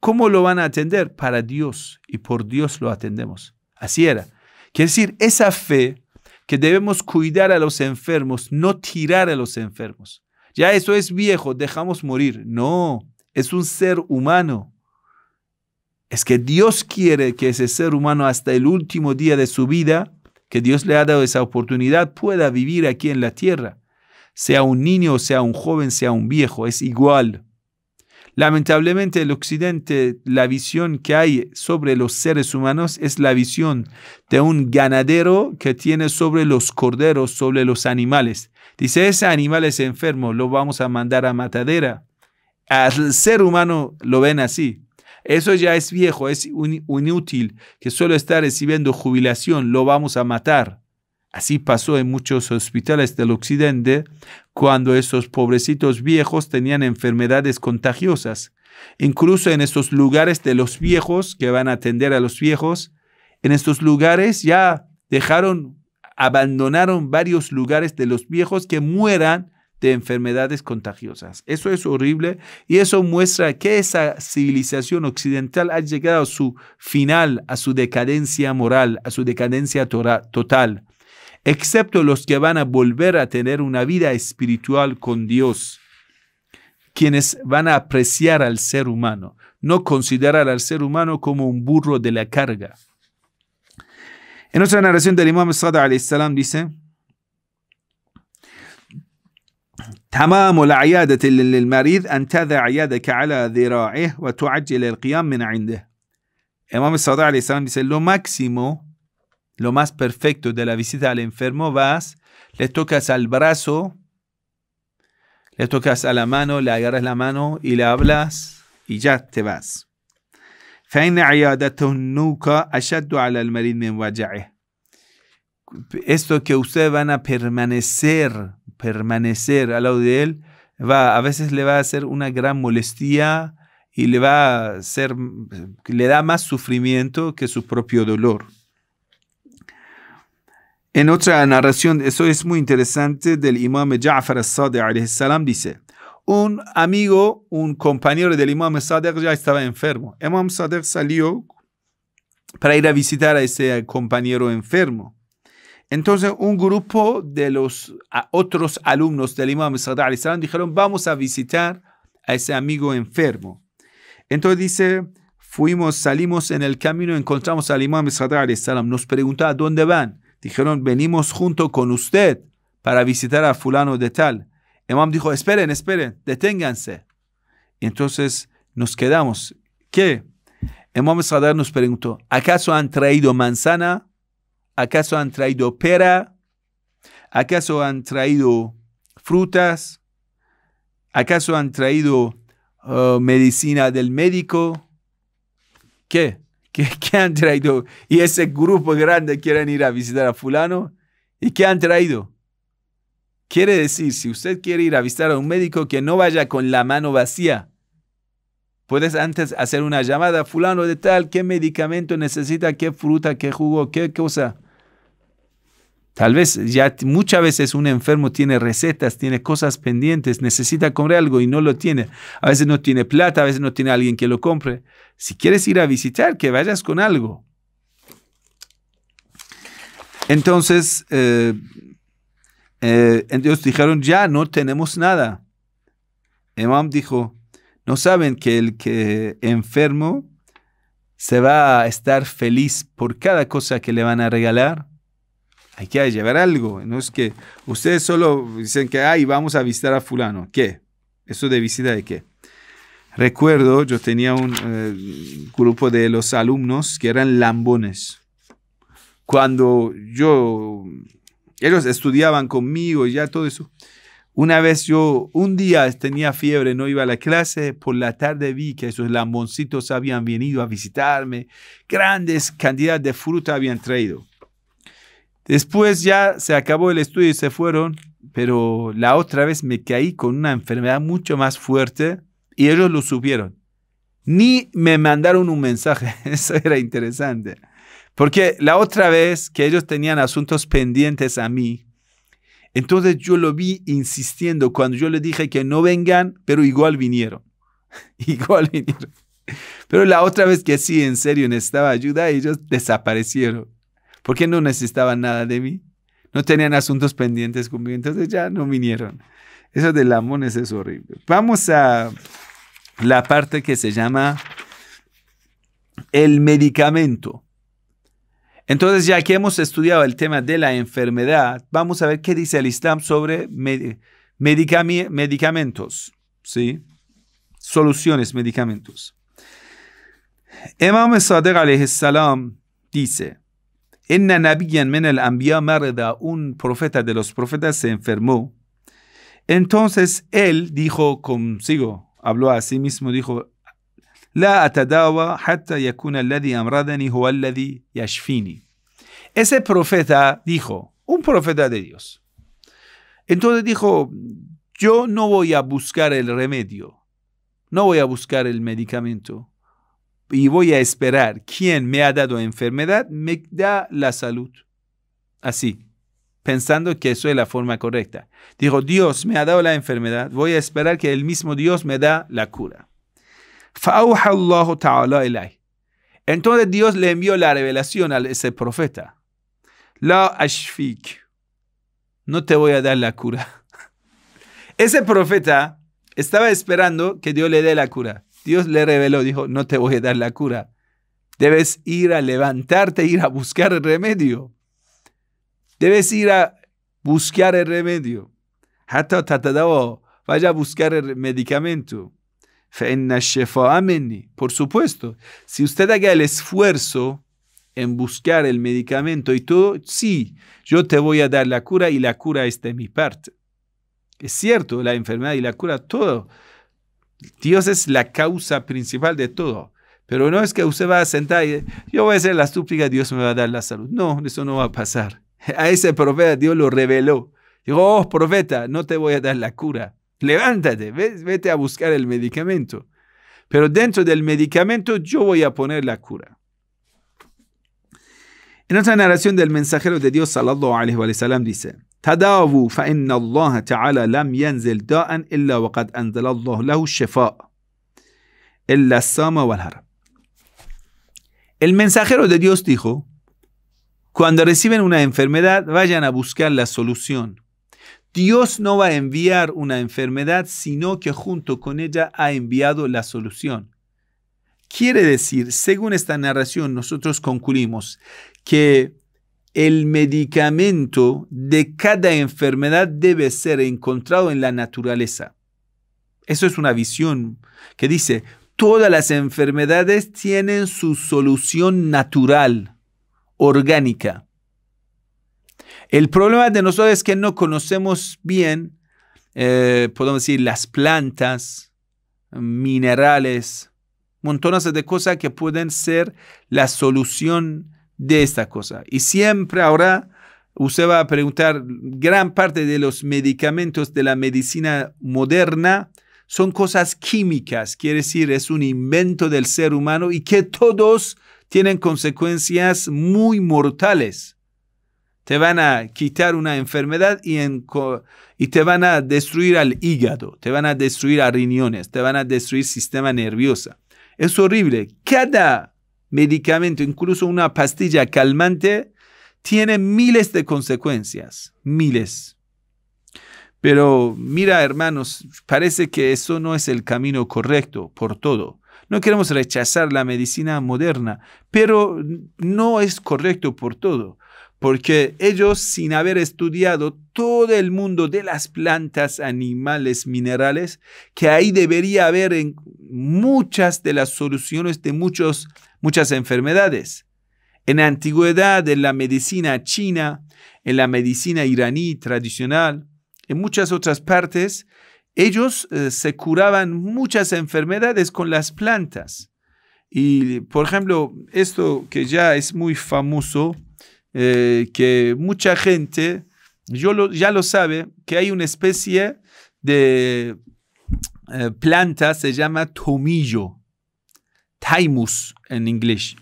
¿Cómo lo van a atender? Para Dios y por Dios lo atendemos. Así era. Quiere decir, esa fe que debemos cuidar a los enfermos, no tirar a los enfermos. Ya eso es viejo, dejamos morir. No, es un ser humano es que Dios quiere que ese ser humano hasta el último día de su vida, que Dios le ha dado esa oportunidad, pueda vivir aquí en la tierra. Sea un niño, sea un joven, sea un viejo, es igual. Lamentablemente el occidente, la visión que hay sobre los seres humanos es la visión de un ganadero que tiene sobre los corderos, sobre los animales. Dice, ese animal es enfermo, lo vamos a mandar a matadera. Al ser humano lo ven así. Eso ya es viejo, es inútil, que solo está recibiendo jubilación, lo vamos a matar. Así pasó en muchos hospitales del occidente cuando esos pobrecitos viejos tenían enfermedades contagiosas. Incluso en estos lugares de los viejos que van a atender a los viejos, en estos lugares ya dejaron abandonaron varios lugares de los viejos que mueran de enfermedades contagiosas. Eso es horrible y eso muestra que esa civilización occidental ha llegado a su final, a su decadencia moral, a su decadencia total, excepto los que van a volver a tener una vida espiritual con Dios, quienes van a apreciar al ser humano, no considerar al ser humano como un burro de la carga. En otra narración del Imam al dice, تمام العيادة للمريض أن تذع يدك على ذراعه وتعجل القيام من عنده إمام الصادق عليه السلام يقول لو ماكسيمو لو ماس بيرفكتو دي لا فيسيتا الانفيرمو باس لتوكس البراسو لتوكس على مانو لا يره لا مانو إلى أبلاس إيجاد تباس فإن عيادته نوكا أشد على المريض من وجعه Esto que usted van a permanecer permanecer al lado de él, va, a veces le va a hacer una gran molestia y le va a ser mm, le da más sufrimiento que su propio dolor. En otra narración, eso es muy interesante, del imam Ja'far al-Sadiq dice, un amigo, un compañero del imam Sadiq ya estaba enfermo. El imam Sadiq salió para ir a visitar a ese compañero enfermo. Entonces un grupo de los otros alumnos del imam Sadr dijeron, vamos a visitar a ese amigo enfermo. Entonces dice, fuimos, salimos en el camino, encontramos al imam Sadr nos preguntó dónde van. Dijeron, venimos junto con usted para visitar a fulano de tal. El imam dijo, esperen, esperen, deténganse. Y Entonces nos quedamos. ¿Qué? El imam Sadr nos preguntó, ¿acaso han traído manzana? ¿Acaso han traído pera? ¿Acaso han traído frutas? ¿Acaso han traído uh, medicina del médico? ¿Qué? ¿Qué, han traído? Y ese grupo grande quieren ir a visitar a fulano. ¿Y qué han traído? Quiere decir, si usted quiere ir a visitar a un médico, que no vaya con la mano vacía. Puedes antes hacer una llamada, fulano de tal, qué medicamento necesita, qué fruta, qué jugo, qué cosa. Tal vez ya muchas veces un enfermo tiene recetas, tiene cosas pendientes, necesita comprar algo y no lo tiene. A veces no tiene plata, a veces no tiene alguien que lo compre. Si quieres ir a visitar, que vayas con algo. Entonces, eh, eh, ellos dijeron, ya no tenemos nada. Imam dijo, no saben que el que enfermo se va a estar feliz por cada cosa que le van a regalar hay que llevar algo. No es que ustedes solo dicen que, ay, vamos a visitar a fulano. ¿Qué? ¿Eso de visita de qué? Recuerdo, yo tenía un eh, grupo de los alumnos que eran lambones. Cuando yo, ellos estudiaban conmigo y ya todo eso. Una vez yo, un día tenía fiebre, no iba a la clase, por la tarde vi que esos lamboncitos habían venido a visitarme, grandes cantidades de fruta habían traído. Después ya se acabó el estudio y se fueron, pero la otra vez me caí con una enfermedad mucho más fuerte y ellos lo supieron. Ni me mandaron un mensaje, eso era interesante. Porque la otra vez que ellos tenían asuntos pendientes a mí, entonces yo lo vi insistiendo cuando yo les dije que no vengan, pero igual vinieron. igual vinieron. Pero la otra vez que sí, en serio, necesitaba ayuda, ellos desaparecieron qué no necesitaban nada de mí. No tenían asuntos pendientes conmigo, entonces ya no vinieron. Eso de lamones es horrible. Vamos a la parte que se llama el medicamento. Entonces, ya que hemos estudiado el tema de la enfermedad, vamos a ver qué dice el Islam sobre medicamentos, ¿sí? Soluciones, medicamentos. Imam alayhi salam dice, en nabiyan el un profeta de los profetas se enfermó. Entonces él dijo consigo, habló a sí mismo, dijo, La atadawa Ese profeta dijo, un profeta de Dios. Entonces dijo, yo no voy a buscar el remedio, no voy a buscar el medicamento y voy a esperar quien me ha dado enfermedad me da la salud. Así, pensando que eso es la forma correcta. dijo Dios me ha dado la enfermedad, voy a esperar que el mismo Dios me da la cura. Entonces Dios le envió la revelación a ese profeta. La No te voy a dar la cura. Ese profeta estaba esperando que Dios le dé la cura. Dios le reveló, dijo, no te voy a dar la cura. Debes ir a levantarte, ir a buscar el remedio. Debes ir a buscar el remedio. Hasta vaya a buscar el medicamento. Por supuesto, si usted haga el esfuerzo en buscar el medicamento y todo, sí, yo te voy a dar la cura y la cura es de mi parte. Es cierto, la enfermedad y la cura, todo Dios es la causa principal de todo. Pero no es que usted va a sentar y yo voy a hacer la súplica, Dios me va a dar la salud. No, eso no va a pasar. A ese profeta Dios lo reveló. Dijo, oh profeta, no te voy a dar la cura. Levántate, vete a buscar el medicamento. Pero dentro del medicamento yo voy a poner la cura. En otra narración del mensajero de Dios, sallallahu alaihi sallam, dice, el mensajero de Dios dijo, cuando reciben una enfermedad, vayan a buscar la solución. Dios no va a enviar una enfermedad, sino que junto con ella ha enviado la solución. Quiere decir, según esta narración, nosotros concluimos que el medicamento de cada enfermedad debe ser encontrado en la naturaleza. Eso es una visión que dice, todas las enfermedades tienen su solución natural, orgánica. El problema de nosotros es que no conocemos bien, eh, podemos decir, las plantas, minerales, montones de cosas que pueden ser la solución de esta cosa. Y siempre ahora usted va a preguntar, gran parte de los medicamentos de la medicina moderna son cosas químicas, quiere decir, es un invento del ser humano y que todos tienen consecuencias muy mortales. Te van a quitar una enfermedad y, te van a destruir al hígado, te van a destruir a riñones, te van a destruir sistema nervioso. Es horrible. Cada medicamento, incluso una pastilla calmante, tiene miles de consecuencias, miles. Pero mira, hermanos, parece que eso no es el camino correcto por todo. No queremos rechazar la medicina moderna, pero no es correcto por todo, porque ellos, sin haber estudiado todo el mundo de las plantas, animales, minerales, que ahí debería haber en muchas de las soluciones de muchos muchas enfermedades. En la antigüedad, en la medicina china, en la medicina iraní tradicional, en muchas otras partes, ellos eh, se curaban muchas enfermedades con las plantas. Y, por ejemplo, esto que ya es muy famoso, eh, que mucha gente yo ya lo sabe, que hay una especie de eh, planta, se llama tomillo. Taimus en inglés.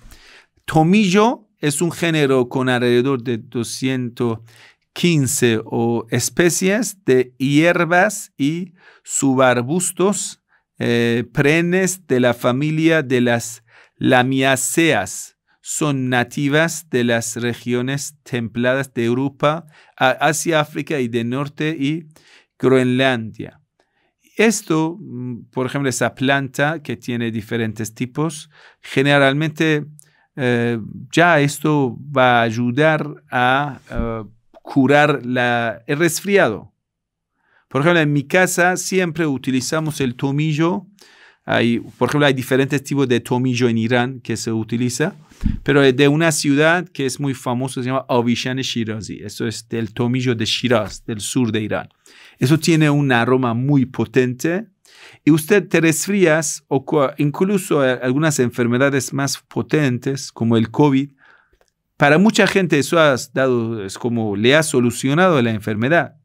Tomillo es un género con alrededor de 215 o especies de hierbas y subarbustos eh, prenes de la familia de las lamiáceas. Son nativas de las regiones templadas de Europa, Asia, África y de Norte y Groenlandia. Esto, mm, por ejemplo, esa planta que tiene diferentes tipos, generalmente eh, ya esto va a ayudar a eh, curar el resfriado. Por ejemplo, en mi casa siempre utilizamos el tomillo. Hay, por ejemplo, hay diferentes tipos de tomillo en Irán que se utiliza, pero de una ciudad que es muy famosa, se llama Avishan Shirazi. Eso es del tomillo de Shiraz, del sur de Irán. Eso tiene un aroma muy potente y usted te resfrías o incluso eh, algunas enfermedades más potentes como el COVID. Para mucha gente eso has dado, es como le ha solucionado la enfermedad.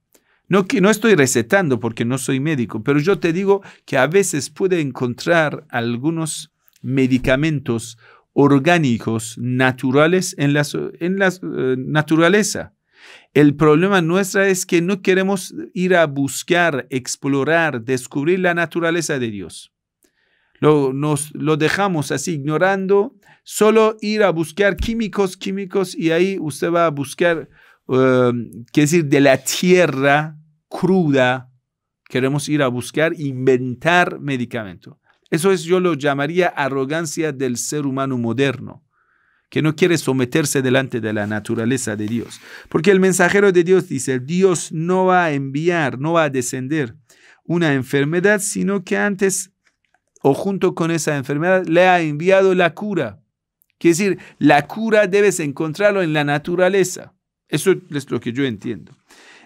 No, que, no estoy recetando porque no soy médico, pero yo te digo que a veces puede encontrar algunos medicamentos orgánicos naturales en la, en eh, naturaleza. El problema nuestra es que no queremos ir a buscar, explorar, descubrir la naturaleza de Dios. Lo, nos, lo dejamos así ignorando, solo ir a buscar químicos, químicos, y ahí usted va a buscar, eh, decir, de la tierra cruda, queremos ir a buscar, inventar medicamento. Eso es, yo lo llamaría arrogancia del ser humano moderno que no quiere someterse delante de la naturaleza de Dios. Porque el mensajero de Dios dice, Dios no va a enviar, no va a descender una enfermedad, sino que antes o junto con esa enfermedad le ha enviado la cura. Quiere decir, la cura debes encontrarlo en la naturaleza. Eso es lo que yo entiendo.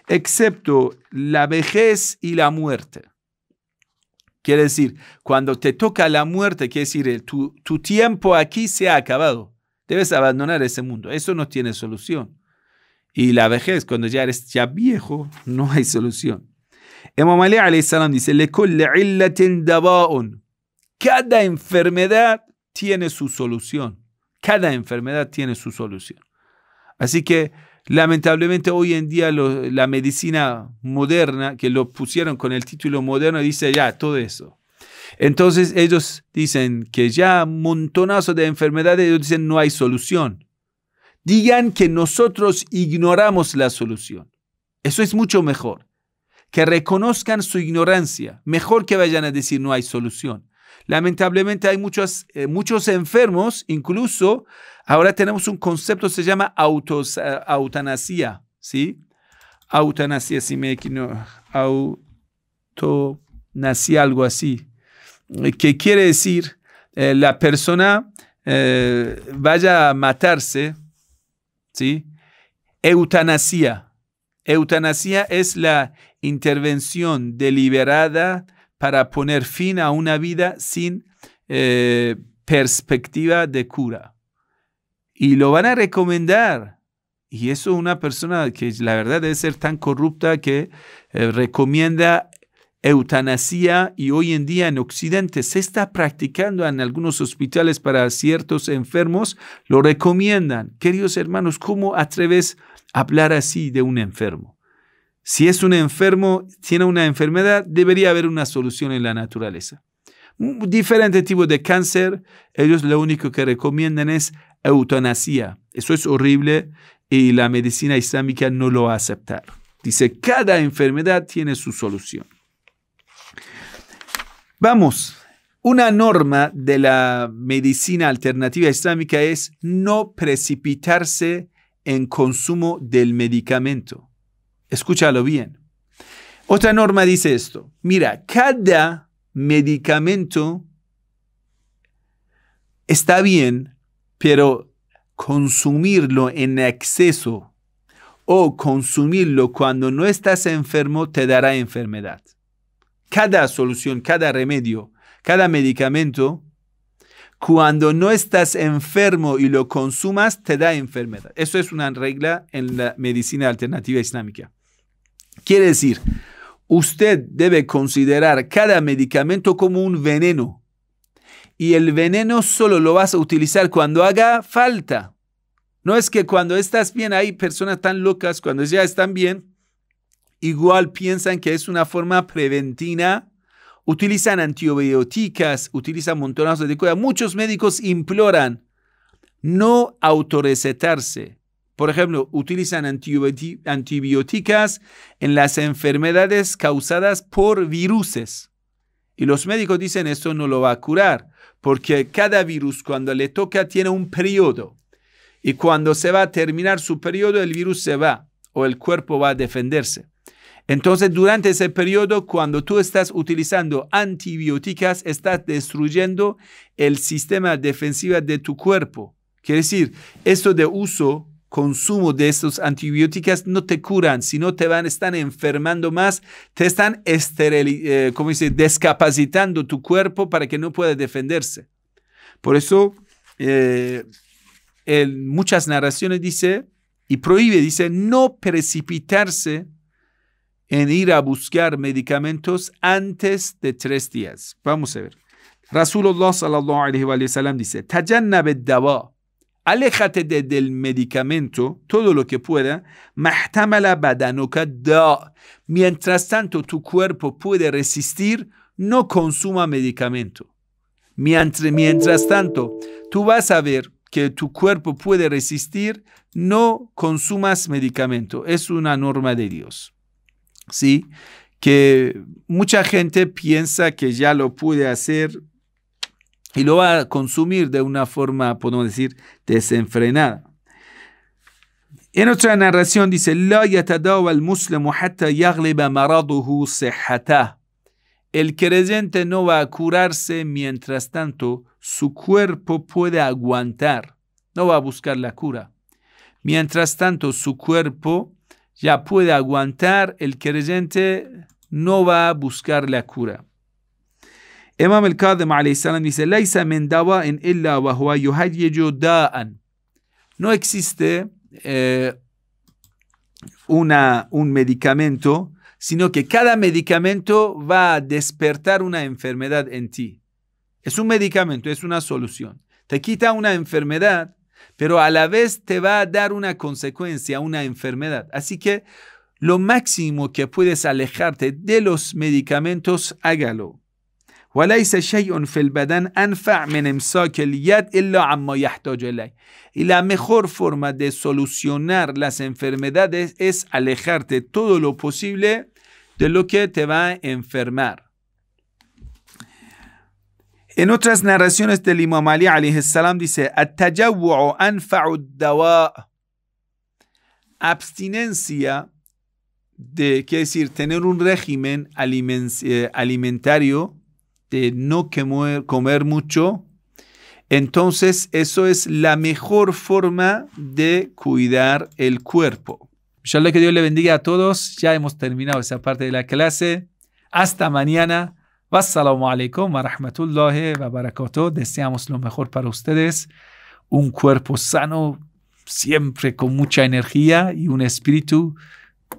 Excepto la vejez y la muerte. Quiere decir, cuando te toca la muerte, quiere decir, tu, tu tiempo aquí se ha acabado Debes abandonar ese mundo. Eso no tiene solución. Y la vejez, cuando ya eres ya viejo, no hay solución. Imam Ali salam dice, cada enfermedad tiene su solución. Cada enfermedad tiene su solución. Así que lamentablemente hoy en día la medicina moderna, que lo pusieron con el título moderno, dice ya todo eso. Entonces ellos dicen que ya montonazo de enfermedades, ellos dicen no hay solución. Digan que nosotros ignoramos la solución. Eso es mucho mejor. Que reconozcan su ignorancia. Mejor que vayan a decir no hay solución. Lamentablemente hay muchos, eh, muchos enfermos, incluso ahora tenemos un concepto, se llama autos, ¿sí? si me Auto algo así. ¿Qué quiere decir eh, la persona eh, vaya a matarse, ¿sí? Eutanasía. Eutanasía es la intervención deliberada para poner fin a una vida sin eh, perspectiva de cura. Y lo van a recomendar. Y eso una persona que la verdad debe ser tan corrupta que recomienda eutanasia y hoy en día en Occidente se está practicando en algunos hospitales para ciertos enfermos, lo recomiendan. Queridos hermanos, ¿cómo atreves a hablar así de un enfermo? Si es un enfermo, tiene una enfermedad, debería haber una solución en la naturaleza. Diferente tipo de cáncer, ellos lo único que recomiendan es eutanasia. Eso es horrible y la medicina islámica no lo va Dice, cada enfermedad tiene su solución. Vamos, una norma de la medicina alternativa islámica es no precipitarse en consumo del medicamento. Escúchalo bien. Otra norma dice esto. Mira, cada medicamento está bien, pero consumirlo en exceso o consumirlo cuando no estás enfermo te dará enfermedad cada solución, cada remedio, cada medicamento, cuando no estás enfermo y lo consumas, te da enfermedad. Eso es una regla en la medicina alternativa islámica. Quiere decir, usted debe considerar cada medicamento como un veneno. Y el veneno solo lo vas a utilizar cuando haga falta. No es que cuando estás bien, hay personas tan locas, cuando ya están bien, igual piensan que es una forma preventiva. Utilizan antibióticas, utilizan montonazos de cosas. Muchos médicos imploran no autorrecetarse. Por ejemplo, utilizan antibióticas en las enfermedades causadas por viruses. Y los médicos dicen esto no lo va a curar, porque cada virus cuando le toca tiene un periodo. Y cuando se va a terminar su periodo, el virus se va o el cuerpo va a defenderse. Entonces, durante ese periodo, cuando tú estás utilizando antibióticas, estás destruyendo el sistema defensivo de tu cuerpo. Quiere decir, esto de uso, consumo de estos antibióticas no te curan, sino te van, están enfermando más, te están eh, ¿cómo dice? descapacitando tu cuerpo para que no pueda defenderse. Por eso, en eh, muchas narraciones dice, y prohíbe, dice, no precipitarse en ir a buscar medicamentos antes de tres días. Vamos a ver. Rasulullah sallallahu alaihi wa sallam dice, dawa, aléjate del medicamento todo lo que pueda, mahtamala badanuka Mientras tanto tu cuerpo puede resistir, no consuma medicamento. Mientras, mientras tanto, tú vas a ver que tu cuerpo puede resistir, no consumas medicamento. Es una norma de Dios. Que mucha gente piensa que ya lo puede hacer y lo va a consumir de una forma, podemos decir, desenfrenada. En otra narración dice, El creyente no va a curarse mientras tanto su cuerpo puede aguantar, no va a buscar la cura. Mientras tanto su cuerpo ya puede aguantar, el creyente no va a buscar la cura. Imam el dice, en illa No existe eh, una, un medicamento, sino que cada medicamento va a despertar una enfermedad en ti. Es un medicamento, es una solución. Te quita una enfermedad, pero a la vez te va a dar una consecuencia, una enfermedad. Así que lo máximo que puedes alejarte de los medicamentos, hágalo. Y la mejor forma de solucionar las enfermedades es alejarte todo lo posible de lo que te va a enfermar. En otras narraciones del Imam Ali salam dice, abstinencia de, quiere decir, tener un régimen eh, alimentario de no comer, comer mucho, entonces eso es la mejor forma de cuidar el cuerpo. Inshallah que Dios le bendiga a todos. Ya hemos terminado esa parte de la clase. Hasta mañana. Wassalamu alaikum wa rahmatullahi wa barakatuh. Deseamos lo mejor para ustedes. Un cuerpo sano, siempre con mucha energía y un espíritu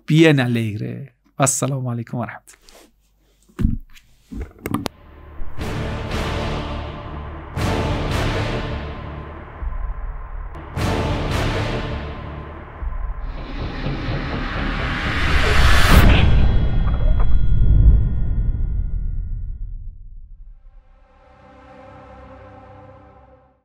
bien alegre. Wassalamu alaikum wa rahmatullahi.